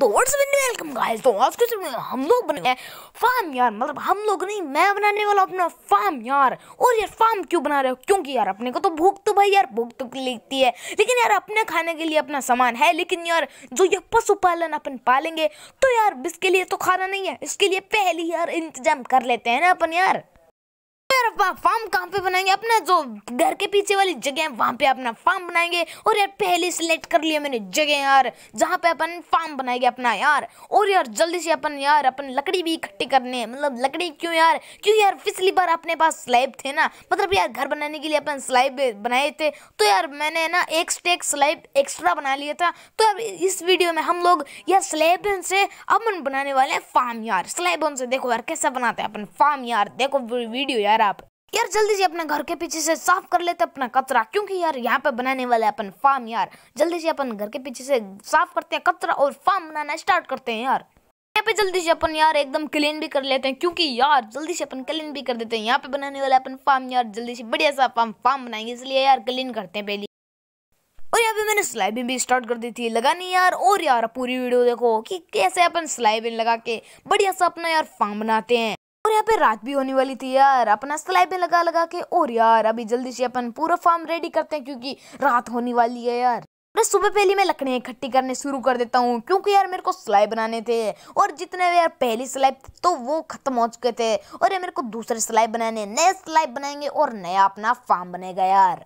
तो welcome guys तो आज के में हम लोग बने फार्म यार मतलब हम लोग नहीं मैं बनाने वाला अपना फार्म यार और यार फार्म क्यों बना रहे हो क्योंकि यार अपने को तो भूख तो भाई यार भूख तो लगती है लेकिन यार अपने खाने के लिए अपना सामान है लेकिन यार जो ये पशुपालन अपन पालेंगे तो यार इसके लिए तो खाना नहीं है इसके लिए पहले यार इंतजाम कर लेते हैं ना अपन यार फार्म कहाँ पे बनाएंगे अपना जो घर के पीछे वाली जगह है वहाँ पे अपना फार्म बनाएंगे और यार पहले सिलेक्ट कर लिया मैंने जगह यार जहाँ पे अपन फार्म बनाएंगे अपना यार और यार जल्दी से अपन यार अपन लकड़ी भी इकट्ठी करने मतलब लकड़ी क्यों यार क्यों यार पिछली बार अपने पास स्लैब थे ना मतलब यार घर बनाने के लिए अपन स्लैब बनाए थे तो यार मैंने ना एक स्टेक स्लैब एक्स्ट्रा बना लिया था तो अब इस वीडियो में हम लोग यार स्लैब से अपन बनाने वाले हैं फार्म यार स्लैब से देखो यार कैसा बनाते हैं अपन फार्म यार देखो वीडियो यार आप यार जल्दी से अपना घर के पीछे से साफ कर लेते अपना कचरा क्योंकि यार यहाँ पे बनाने वाले अपन फार्म यार जल्दी से अपन घर के पीछे से साफ करते हैं कचरा और फार्म बनाना स्टार्ट करते हैं यार यहाँ पे जल्दी से अपन यार एकदम क्लीन भी कर लेते हैं क्योंकि यार जल्दी से अपन क्लीन भी कर देते हैं यहाँ पे बनाने वाले अपन फार्म यार जल्दी से बढ़िया सा फार्म फार्म बनाएंगे इसलिए यार क्लीन करते हैं पहले और यहाँ पे मैंने स्लाइबिन भी स्टार्ट कर दी थी लगानी यार और यार पूरी वीडियो देखो कि कैसे अपन स्लाइबिन लगा के बढ़िया सा अपना यार फार्म बनाते हैं और यहाँ पे रात भी होने वाली थी यार अपना सिलाई में लगा लगा के और यार अभी जल्दी से अपन पूरा फार्म रेडी करते हैं क्योंकि रात होने वाली है यार अरे सुबह पहले मैं लकड़ियाँ इकट्ठी करने शुरू कर देता हूँ क्योंकि यार मेरे को सिलाई बनाने थे और जितने भी यार पहली सिलाई तो वो खत्म हो चुके थे और ये मेरे को दूसरे सिलाई बनाने नए सिलाई बनाएंगे और नया अपना फार्म बनेगा यार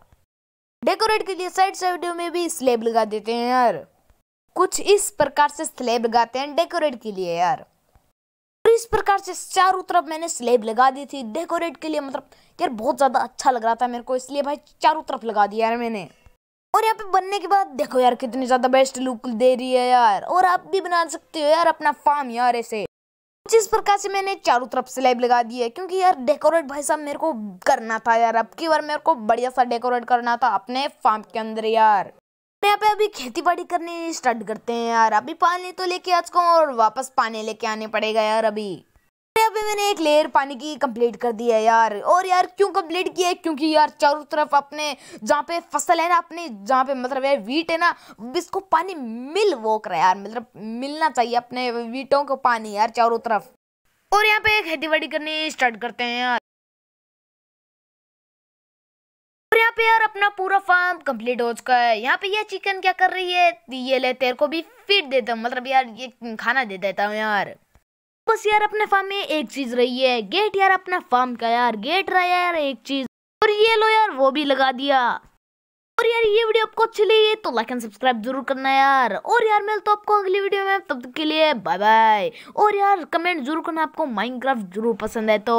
डेकोरेट के लिए साइड साइड में भी स्लेब लगा देते हैं यार कुछ इस प्रकार से स्लेब लगाते हैं डेकोरेट के लिए यार इस प्रकार से चारों तरफ मैंने स्लेब लगा दी थी डेकोरेट के लिए मतलब यार बहुत ज़्यादा अच्छा लग रहा था मेरे को इसलिए भाई चारों तरफ लगा दिया यार मैंने और यहाँ पे बनने के बाद देखो यार कितनी ज़्यादा बेस्ट लुक दे रही है यार और आप भी बना सकते हो यार अपना फार्म यार ऐसे कुछ तो इस प्रकार से मैंने चारों तरफ स्लेब लगा दी है क्योंकि यार डेकोरेट भाई साहब मेरे को करना था यार अब की बार मेरे को बढ़िया सा डेकोरेट करना था अपने फार्म के अंदर यार यहाँ पे अभी खेती बाड़ी करनी स्टार्ट करते हैं यार अभी पानी तो लेके आज को और वापस पानी लेके आने पड़ेगा यार अभी अभी मैंने एक लेयर पानी की कंप्लीट कर दी है यार और यार क्यों कंप्लीट किया है क्योंकि यार चारों तरफ अपने जहाँ पे फसल है ना अपने जहाँ पे मतलब यार वीट है ना इसको पानी मिल वो कर यार मतलब मिलना चाहिए अपने वीटों को पानी यार चारों तरफ और यहाँ पे खेती बाड़ी करनी स्टार्ट करते हैं यार पे यार अपना पूरा फार्म कंप्लीट हो चुका है यहाँ पे ये चिकन क्या कर रही है ये ले तेरे को भी फीड देता हूँ मतलब यार ये खाना दे देता हूँ यार बस यार अपने फार्म में एक चीज रही है गेट यार अपना फार्म का यार गेट रहा यार एक चीज और ये लो यार वो भी लगा दिया और यार ये वीडियो आपको अच्छी लगी है तो लाइक एंड सब्सक्राइब जरूर करना यार और यार मिलता तो आपको अगली वीडियो में तब तक के लिए बाय बाय और यार कमेंट जरूर करना आपको माइनक्राफ्ट जरूर पसंद है तो